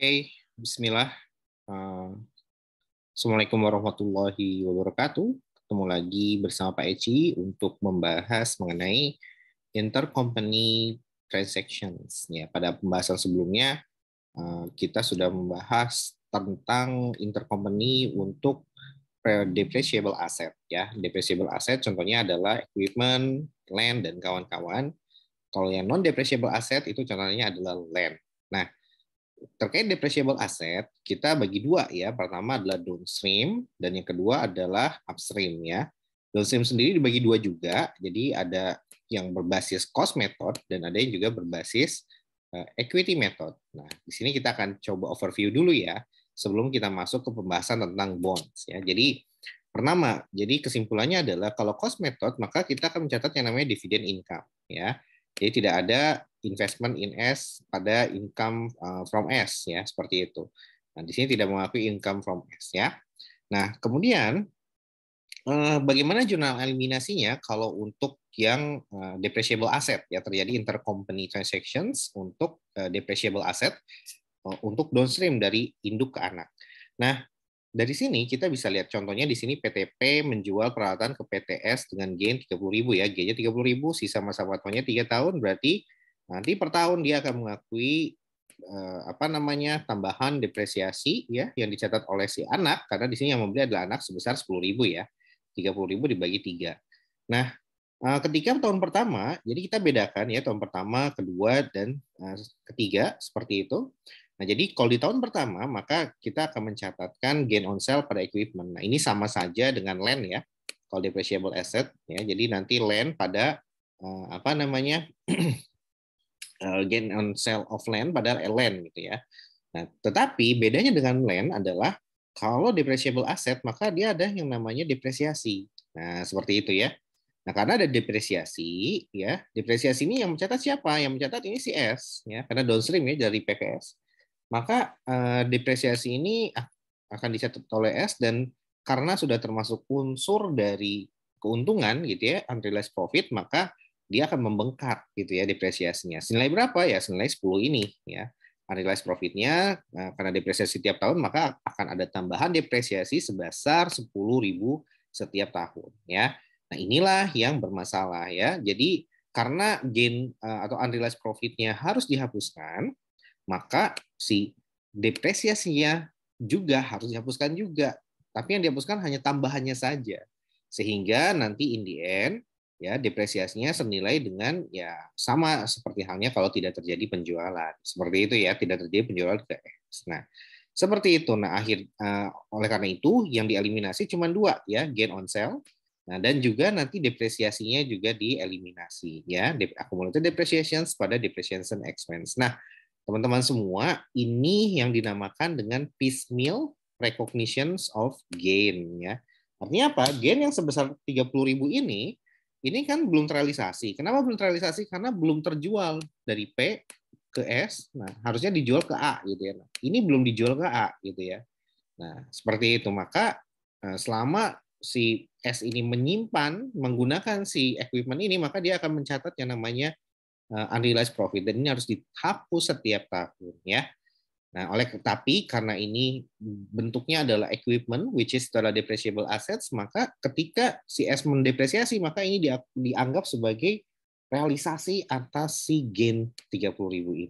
okay, bismillah. Uh, Assalamualaikum warahmatullahi wabarakatuh. Ketemu lagi bersama Pak Eci untuk membahas mengenai intercompany transactions. Ya, pada pembahasan sebelumnya uh, kita sudah membahas tentang intercompany untuk depreciable asset ya. Depreciable asset contohnya adalah equipment, land dan kawan-kawan. Kalau yang non depreciable asset itu contohnya adalah land. Nah, terkait depreciable asset kita bagi dua ya. Pertama adalah downstream dan yang kedua adalah upstream ya. Downstream sendiri dibagi dua juga. Jadi ada yang berbasis cost method dan ada yang juga berbasis eh, equity method. Nah, di sini kita akan coba overview dulu ya sebelum kita masuk ke pembahasan tentang bonds ya. Jadi pertama, jadi kesimpulannya adalah kalau cost method maka kita akan mencatat yang namanya dividend income ya. Jadi tidak ada investment in S pada income eh, from S ya seperti itu. Nah, di sini tidak mengakui income from S ya. Nah, kemudian eh, bagaimana jurnal eliminasinya kalau untuk yang eh, depreciable asset ya terjadi intercompany transactions untuk depreciable asset untuk downstream dari induk ke anak. Nah, dari sini kita bisa lihat contohnya di sini PTP menjual peralatan ke PTS dengan gain 30.000 ya. Gainnya 30.000, sisa masa waktunya 3 tahun berarti nanti per tahun dia akan mengakui eh, apa namanya tambahan depresiasi ya yang dicatat oleh si anak karena di sini yang membeli adalah anak sebesar 10.000 ya. 30.000 dibagi 3. Nah, eh, ketika tahun pertama, jadi kita bedakan ya tahun pertama, kedua dan eh, ketiga seperti itu. Nah, jadi kalau di tahun pertama, maka kita akan mencatatkan gain on sale pada equipment. Nah, ini sama saja dengan land ya, kalau depreciable asset. ya Jadi nanti land pada, uh, apa namanya, eh, gain on sale of land pada land gitu ya. Nah, tetapi bedanya dengan land adalah kalau depreciable asset, maka dia ada yang namanya depresiasi. Nah, seperti itu ya. Nah, karena ada depresiasi, ya, depresiasi ini yang mencatat siapa? Yang mencatat ini si S, ya, karena downstream ya dari pks maka eh, depresiasi ini ah, akan dicatat oleh S dan karena sudah termasuk unsur dari keuntungan gitu ya, unrealized profit, maka dia akan membengkak gitu ya depresiasinya. Senilai berapa ya? Senilai 10 ini ya. Unrealized profitnya nah, karena depresiasi setiap tahun maka akan ada tambahan depresiasi sebesar 10.000 setiap tahun ya. Nah, inilah yang bermasalah ya. Jadi karena gain eh, atau unrealized profitnya harus dihapuskan, maka si depresiasinya juga harus dihapuskan juga. Tapi yang dihapuskan hanya tambahannya saja. Sehingga nanti in the end ya depresiasinya senilai dengan ya sama seperti halnya kalau tidak terjadi penjualan. Seperti itu ya, tidak terjadi penjualan ke S. Nah, seperti itu. Nah, akhir uh, oleh karena itu yang dieliminasi cuma dua ya, gain on sale Nah, dan juga nanti depresiasinya juga dieliminasi ya, akumulasi depreciation pada depreciation expense. Nah, teman-teman semua, ini yang dinamakan dengan piecemeal recognition of gain ya. Artinya apa? Gain yang sebesar 30.000 ini ini kan belum terrealisasi. Kenapa belum terrealisasi? Karena belum terjual dari P ke S. Nah, harusnya dijual ke A gitu ya. Nah, ini belum dijual ke A gitu ya. Nah, seperti itu maka eh, selama si S ini menyimpan menggunakan si equipment ini maka dia akan mencatat yang namanya Eh, unrealized profit dan ini harus dihapus setiap tahun ya. Nah, oleh tetapi karena ini bentuknya adalah equipment which is adalah depreciable assets, maka ketika si S mendepresiasi maka ini dianggap sebagai realisasi atas si gain 30.000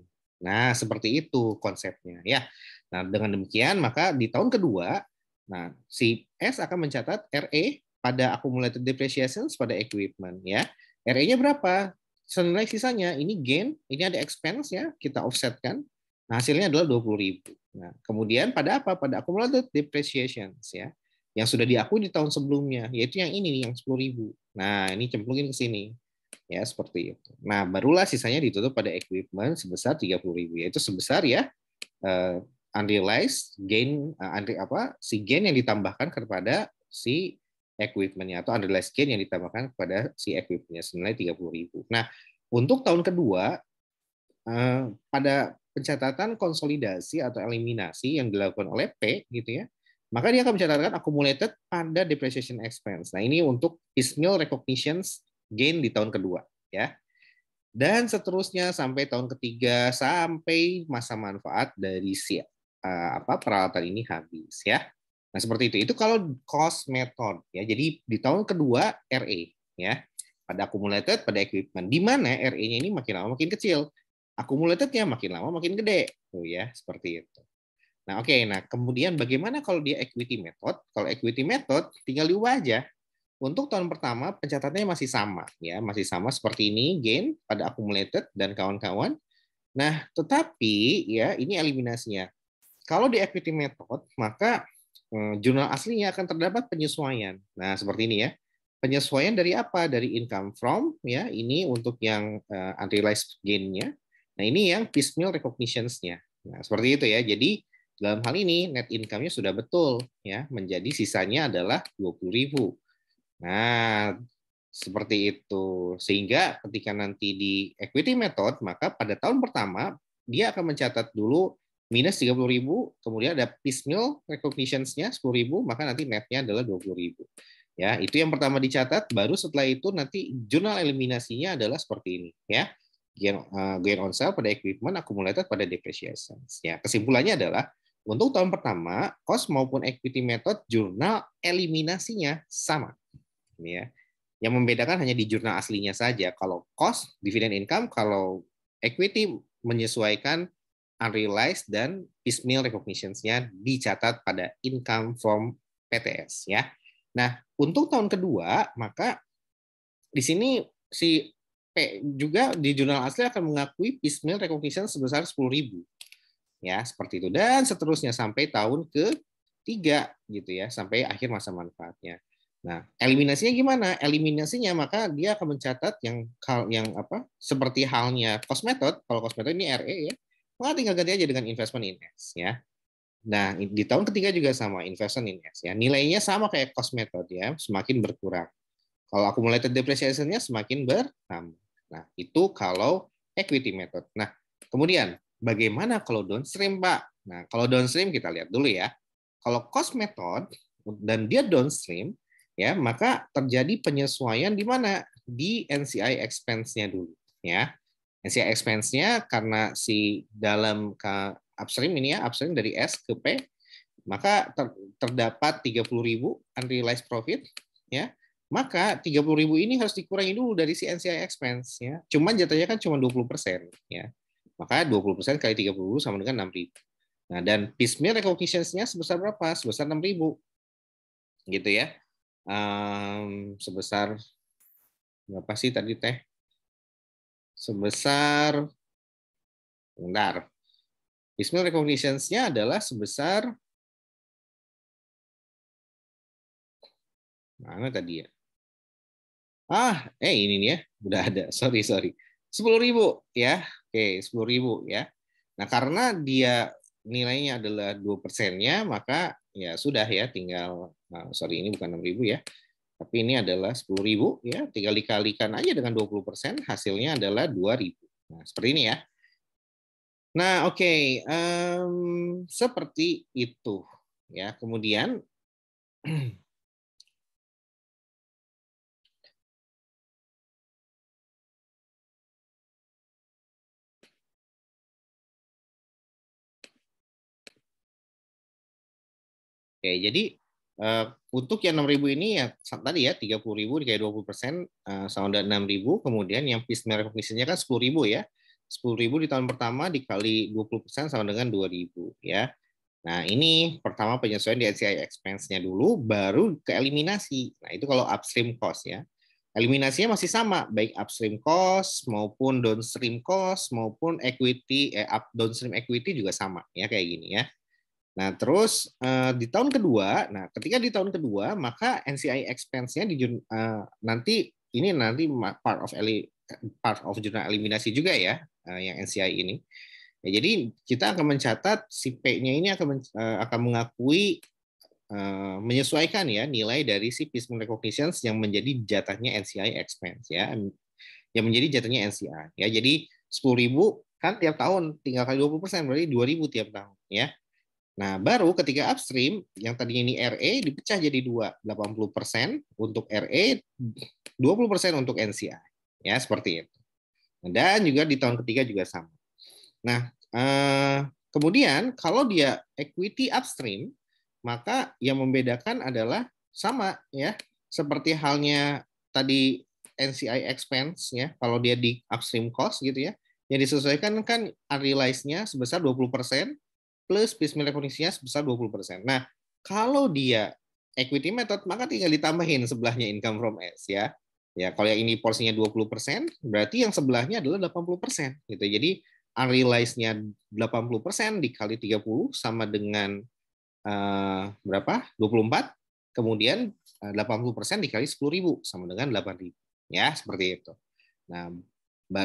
ini. Nah, seperti itu konsepnya ya. Nah, dengan demikian maka di tahun kedua nah si S akan mencatat RE pada accumulated depreciations pada equipment ya. RE-nya berapa? senilai sisanya ini gain, ini ada expense ya, kita offset kan. Nah, hasilnya adalah 20.000. Nah, kemudian pada apa? Pada accumulated depreciation ya, yang sudah diakui di tahun sebelumnya, yaitu yang ini yang 10.000. Nah, ini cemplungin ke sini. Ya, seperti itu. Nah, barulah sisanya ditutup pada equipment sebesar 30.000, yaitu sebesar ya eh, unrealized gain uh, apa si gain yang ditambahkan kepada si equipmentnya atau underlying gain yang ditambahkan kepada si equipmentnya senilai 30.000. Nah, untuk tahun kedua eh, pada pencatatan konsolidasi atau eliminasi yang dilakukan oleh P gitu ya, maka dia akan mencatatkan accumulated pada depreciation expense. Nah, ini untuk piecemeal recognitions gain di tahun kedua ya. Dan seterusnya sampai tahun ketiga sampai masa manfaat dari si eh, apa peralatan ini habis ya. Nah, seperti itu. Itu kalau cost method ya. Jadi di tahun kedua RE ya. Pada accumulated pada equipment di mana RE-nya ini makin lama makin kecil. accumulated Accumulatednya makin lama makin gede. Tuh ya, seperti itu. Nah, oke. Okay. Nah, kemudian bagaimana kalau dia equity method? Kalau equity method tinggal diubah aja. Untuk tahun pertama pencatatannya masih sama ya, masih sama seperti ini gain pada accumulated dan kawan-kawan. Nah, tetapi ya ini eliminasinya. Kalau di equity method, maka Eh, jurnal aslinya akan terdapat penyesuaian. Nah, seperti ini ya. Penyesuaian dari apa? Dari income from ya, ini untuk yang uh, unrealized gain-nya. Nah, ini yang piecemeal recognitions-nya. Nah, seperti itu ya. Jadi dalam hal ini net income-nya sudah betul ya, menjadi sisanya adalah 20.000. Nah, seperti itu. Sehingga ketika nanti di equity method, maka pada tahun pertama dia akan mencatat dulu minus 30.000, kemudian ada piecemeal recognitions-nya 10 maka nanti netnya adalah 20.000. Ya, itu yang pertama dicatat, baru setelah itu nanti jurnal eliminasinya adalah seperti ini. ya Gain, uh, gain on sale pada equipment, accumulated pada depreciation. Ya, kesimpulannya adalah, untuk tahun pertama, cost maupun equity method, jurnal eliminasinya sama. Ya. Yang membedakan hanya di jurnal aslinya saja. Kalau cost, dividend income, kalau equity menyesuaikan unrealized dan piecemeal recognitions-nya dicatat pada income from PTS ya. Nah, untuk tahun kedua maka di sini si P juga di jurnal asli akan mengakui piecemeal recognition sebesar sepuluh ribu Ya, seperti itu dan seterusnya sampai tahun ke tiga gitu ya, sampai akhir masa manfaatnya. Nah, eliminasinya gimana? Eliminasinya maka dia akan mencatat yang yang apa? Seperti halnya cost method, kalau cost method ini RE ya, maka tinggal ganti aja dengan investment in S ya. Nah, di tahun ketiga juga sama investment in S ya. Nilainya sama kayak cost method ya, semakin berkurang. Kalau accumulated depreciation-nya semakin bertambah. Nah, itu kalau equity method. Nah, kemudian bagaimana kalau downstream, Pak? Nah, kalau downstream kita lihat dulu ya. Kalau cost method dan dia downstream, ya maka terjadi penyesuaian di mana di NCI expense-nya dulu, ya. NCI expense-nya karena si dalam ke upstream ini ya, upstream dari S ke P, maka ter, terdapat 30.000 unrealized profit ya. Maka 30.000 ini harus dikurangi dulu dari si NCI expense ya. Cuman jatuhnya kan cuma 20% ya. Maka 20% kali 30 sama dengan 6.000. Nah, dan piecemeal recognition-nya sebesar berapa? Sebesar 6.000. Gitu ya. Um, sebesar berapa sih tadi teh? 6.000 sebesar benar. Ismail recognitionsnya adalah sebesar mana tadi ya? Ah, eh ini nih ya, udah ada. Sorry, sorry. sepuluh ribu ya. Oke, sepuluh ribu ya. Nah, karena dia nilainya adalah dua persennya, maka ya sudah ya tinggal, nah, sorry ini bukan enam ribu ya, tapi ini adalah 10.000 ya, tinggal dikalikan aja dengan 20%, hasilnya adalah 2.000. Nah, seperti ini ya. Nah, oke, okay. um, seperti itu ya. Kemudian Oke, jadi Uh, untuk yang 6.000 ini ya tadi ya 30.000 dikali 20 persen uh, sama dengan 6.000, kemudian yang piece recognition-nya kan 10.000 ya. 10.000 di tahun pertama dikali 20 persen sama dengan 2.000 ya. Nah ini pertama penyesuaian di NCI expense-nya dulu, baru ke eliminasi. Nah itu kalau upstream cost ya. Eliminasinya masih sama, baik upstream cost maupun downstream cost maupun equity, eh, up, downstream equity juga sama ya kayak gini ya. Nah, terus uh, di tahun kedua, nah ketika di tahun kedua maka NCI expense-nya di uh, nanti ini nanti part of eli, part of jurnal eliminasi juga ya uh, yang NCI ini. Ya, jadi kita akan mencatat si P-nya ini akan men, uh, akan mengakui uh, menyesuaikan ya nilai dari si Pismo recognition yang menjadi jatahnya NCI expense ya yang menjadi jatahnya NCI ya. Jadi 10.000 kan tiap tahun tinggal kali 20% berarti 2.000 tiap tahun ya. Nah, baru ketika upstream yang tadinya ini RE dipecah jadi dua, 80% untuk RE, 20% untuk NCI. Ya, seperti itu. Dan juga di tahun ketiga juga sama. Nah, eh, kemudian kalau dia equity upstream, maka yang membedakan adalah sama ya, seperti halnya tadi NCI expense ya, kalau dia di upstream cost gitu ya, yang disesuaikan kan unrealized-nya sebesar persen plus piecemeal kondisinya sebesar 20%. Nah, kalau dia equity method, maka tinggal ditambahin sebelahnya income from S ya. Ya, kalau yang ini porsinya 20%, berarti yang sebelahnya adalah 80% gitu. Jadi unrealized-nya 80% dikali 30 sama dengan uh, berapa? 24. Kemudian 80% eh, dikali 10.000 sama dengan 8.000. Ya, seperti itu. Nah,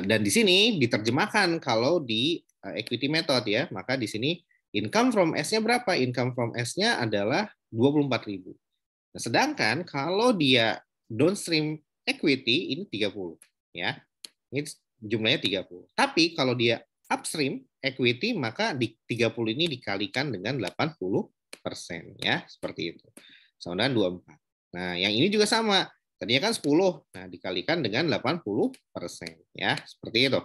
dan di sini diterjemahkan kalau di eh, equity method ya, maka di sini Income from S-nya berapa? Income from S-nya adalah 24.000. Nah, sedangkan kalau dia downstream equity ini 30 ya. Ini jumlahnya 30. Tapi kalau dia upstream equity maka di 30 ini dikalikan dengan 80% ya, seperti itu. Sama dengan 24. Nah, yang ini juga sama. Tadinya kan 10, nah dikalikan dengan 80 persen, ya seperti itu.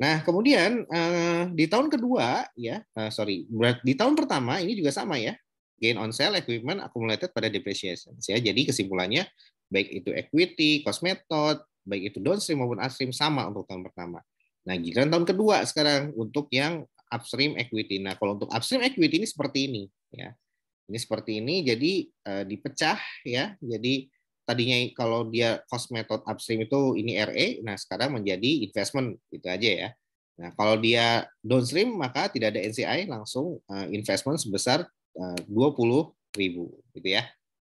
Nah, kemudian eh, di tahun kedua ya, uh, sorry, di tahun pertama ini juga sama ya. Gain on sale equipment accumulated pada depreciation ya. Jadi kesimpulannya baik itu equity, cost method, baik itu downstream maupun upstream sama untuk tahun pertama. Nah, giliran tahun kedua sekarang untuk yang upstream equity. Nah, kalau untuk upstream equity ini seperti ini ya. Ini seperti ini jadi uh, dipecah ya. Jadi tadinya kalau dia cost method upstream itu ini RE, nah sekarang menjadi investment itu aja ya. Nah, kalau dia downstream maka tidak ada NCI langsung eh, investment sebesar eh, ribu, gitu ya.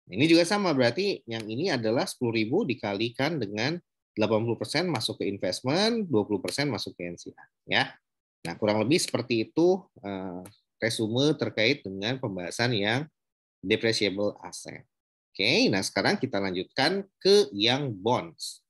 Ini juga sama berarti yang ini adalah ribu dikalikan dengan 80% masuk ke investment, 20% masuk ke NCI ya. Nah, kurang lebih seperti itu eh, resume terkait dengan pembahasan yang depreciable asset. Oke, nah sekarang kita lanjutkan ke yang bonds.